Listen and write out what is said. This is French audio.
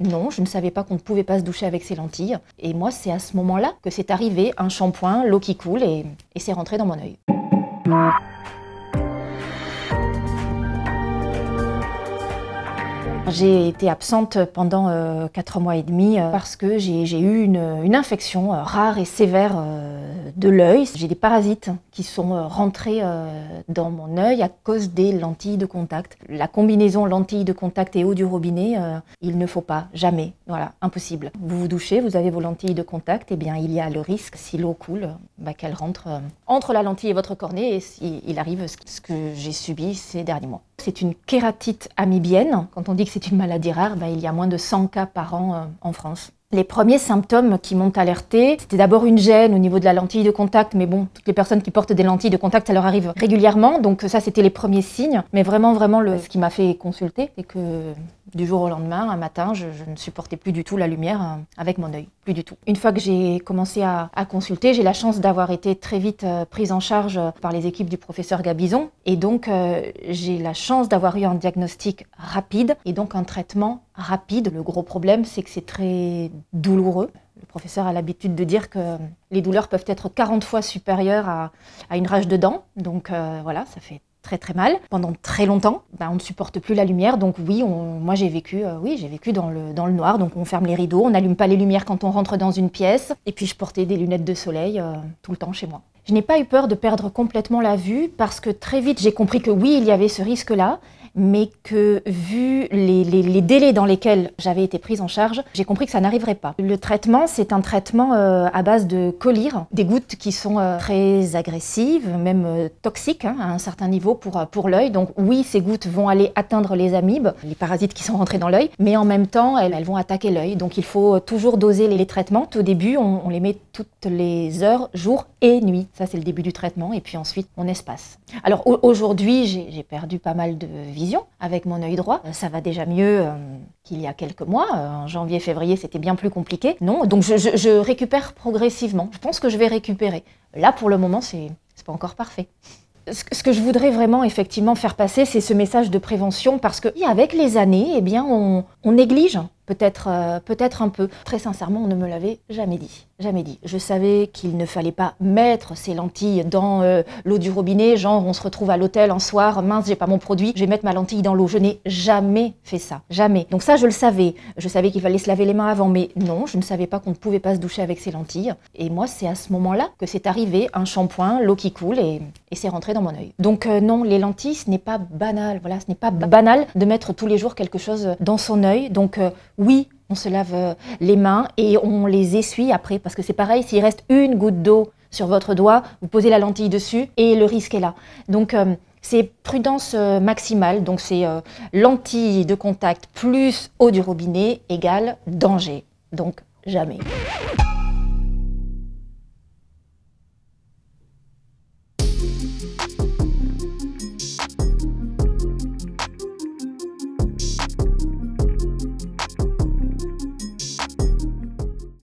Non, je ne savais pas qu'on ne pouvait pas se doucher avec ces lentilles. Et moi, c'est à ce moment-là que c'est arrivé un shampoing, l'eau qui coule, et, c'est rentré dans mon œil. J'ai été absente pendant euh, quatre 4 mois et demi euh, parce que j'ai eu une, infection euh, rare et sévère de l'œil. J'ai des parasites qui sont euh, rentrés euh, dans mon œil à cause des lentilles de contact. La combinaison lentille de contact et eau du robinet, euh, il ne faut pas, jamais. Voilà, impossible. Vous vous douchez, vous avez vos lentilles de contact, et eh bien il y a le risque, si l'eau coule, bah, qu'elle rentre entre la lentille et votre cornée, et il arrive ce que j'ai subi ces derniers mois. C'est une kératite amibienne. Quand on dit que c'est une maladie rare, bah, il y a moins de 100 cas par an en France. Les premiers symptômes qui m'ont alerté, c'était d'abord une gêne au niveau de la lentille de contact, mais bon, toutes les personnes qui portent des lentilles de contact, ça leur arrive régulièrement, donc ça c'était les premiers signes, mais vraiment, vraiment, ce qui m'a fait consulter, c'est que du jour au lendemain, un matin, je, ne supportais plus du tout la lumière euh, avec mon œil, plus du tout. Une fois que j'ai commencé à, consulter, j'ai la chance d'avoir été très vite euh, prise en charge euh, par les équipes du professeur Gabizon, et donc j'ai la chance d'avoir eu un diagnostic rapide et donc un traitement rapide. Le gros problème, c'est que c'est très douloureux. Le professeur a l'habitude de dire que les douleurs peuvent être 40 fois supérieures à, une rage de dents. Donc voilà, ça fait très très mal pendant très longtemps. Bah, on ne supporte plus la lumière, donc oui, moi j'ai vécu, euh, oui, j'ai vécu dans le, dans le noir, donc on ferme les rideaux, on n'allume pas les lumières quand on rentre dans une pièce, et puis je portais des lunettes de soleil euh, tout le temps chez moi. Je n'ai pas eu peur de perdre complètement la vue parce que très vite j'ai compris que oui, il y avait ce risque-là, mais que vu les, délais dans lesquels j'avais été prise en charge, j'ai compris que ça n'arriverait pas. Le traitement, c'est un traitement euh, à base de colir, des gouttes qui sont euh, très agressives, même euh, toxiques hein, à un certain niveau pour, pour l'œil. Donc oui, ces gouttes vont aller atteindre les amibes, les parasites qui sont rentrés dans l'œil, mais en même temps, elles, vont attaquer l'œil. Donc il faut toujours doser les, traitements. Au début, on, on les met toutes les heures, jour et nuit. Ça, c'est le début du traitement. Et puis ensuite, on espace. Alors aujourd'hui, j'ai perdu pas mal de vie avec mon œil droit. Euh, ça va déjà mieux euh, qu'il y a quelques mois. Euh, en janvier, février, c'était bien plus compliqué. Non, donc je, récupère progressivement. Je pense que je vais récupérer. Là, pour le moment, c'est pas encore parfait. Ce que je voudrais vraiment effectivement faire passer, c'est ce message de prévention parce que avec les années, eh bien, on néglige hein, Peut-être euh, peut-être un peu. Très sincèrement, on ne me l'avait jamais dit. Jamais dit. Je savais qu'il ne fallait pas mettre ses lentilles dans euh, l'eau du robinet, genre on se retrouve à l'hôtel en soir, mince, j'ai pas mon produit, je vais mettre ma lentille dans l'eau. Je n'ai jamais fait ça. Jamais. Donc ça, je le savais. Je savais qu'il fallait se laver les mains avant, mais non, je ne savais pas qu'on ne pouvait pas se doucher avec ses lentilles. Et moi, c'est à ce moment-là que c'est arrivé, un shampoing, l'eau qui coule et, c'est rentré dans mon œil. Donc euh, non, les lentilles, ce n'est pas banal. Voilà, ce n'est pas banal de mettre tous les jours quelque chose dans son œil. Donc oui, on se lave euh, les mains et on les essuie après, parce que c'est pareil, s'il reste une goutte d'eau sur votre doigt, vous posez la lentille dessus et le risque est là. Donc euh, c'est prudence euh, maximale, donc c'est lentille de contact plus eau du robinet égale danger. Donc jamais.